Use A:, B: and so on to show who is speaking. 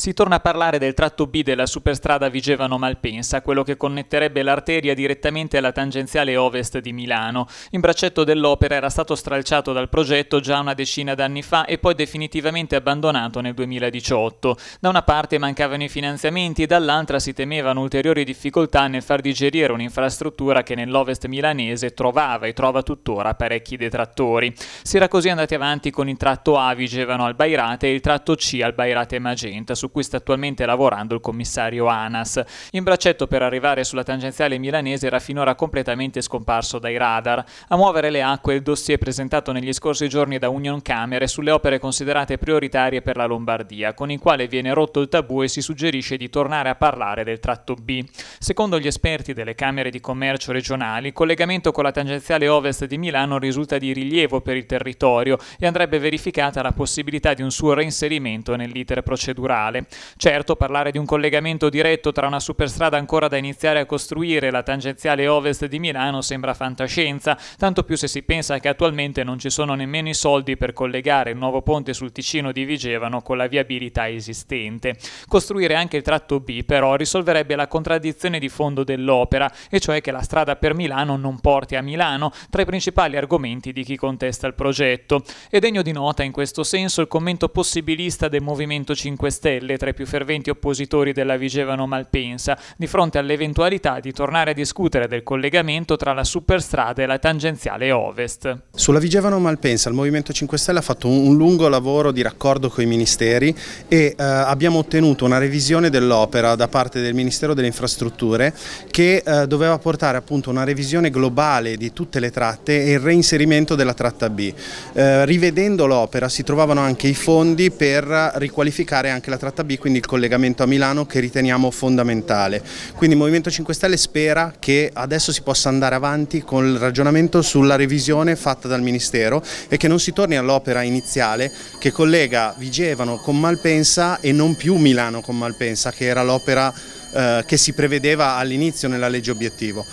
A: Si torna a parlare del tratto B della superstrada Vigevano-Malpensa, quello che connetterebbe l'arteria direttamente alla tangenziale ovest di Milano. In braccetto dell'opera era stato stralciato dal progetto già una decina d'anni fa e poi definitivamente abbandonato nel 2018. Da una parte mancavano i finanziamenti e dall'altra si temevano ulteriori difficoltà nel far digerire un'infrastruttura che nell'ovest milanese trovava e trova tuttora parecchi detrattori. Si era così andati avanti con il tratto A Vigevano-Albairate e il tratto C Albairate-Magenta, su su cui sta attualmente lavorando il commissario Anas. In braccetto per arrivare sulla tangenziale milanese era finora completamente scomparso dai radar. A muovere le acque il dossier presentato negli scorsi giorni da Union Camere sulle opere considerate prioritarie per la Lombardia, con il quale viene rotto il tabù e si suggerisce di tornare a parlare del tratto B. Secondo gli esperti delle Camere di Commercio regionali, il collegamento con la tangenziale ovest di Milano risulta di rilievo per il territorio e andrebbe verificata la possibilità di un suo reinserimento nell'iter procedurale fare. Certo, parlare di un collegamento diretto tra una superstrada ancora da iniziare a costruire, la tangenziale ovest di Milano, sembra fantascienza, tanto più se si pensa che attualmente non ci sono nemmeno i soldi per collegare il nuovo ponte sul Ticino di Vigevano con la viabilità esistente. Costruire anche il tratto B, però, risolverebbe la contraddizione di fondo dell'opera, e cioè che la strada per Milano non porti a Milano, tra i principali argomenti di chi contesta il progetto. È degno di nota in questo senso il commento possibilista del Movimento 5 Stelle Stelle tra i più ferventi oppositori della Vigevano Malpensa, di fronte all'eventualità di tornare a discutere del collegamento tra la superstrada e la tangenziale ovest.
B: Sulla Vigevano Malpensa il Movimento 5 Stelle ha fatto un lungo lavoro di raccordo con i ministeri e eh, abbiamo ottenuto una revisione dell'opera da parte del Ministero delle Infrastrutture che eh, doveva portare appunto una revisione globale di tutte le tratte e il reinserimento della tratta B. Eh, rivedendo l'opera si trovavano anche i fondi per riqualificare anche la tratta tratta B, quindi il collegamento a Milano che riteniamo fondamentale. Quindi il Movimento 5 Stelle spera che adesso si possa andare avanti con il ragionamento sulla revisione fatta dal Ministero e che non si torni all'opera iniziale che collega Vigevano con Malpensa e non più Milano con Malpensa, che era l'opera eh, che si prevedeva all'inizio nella legge obiettivo.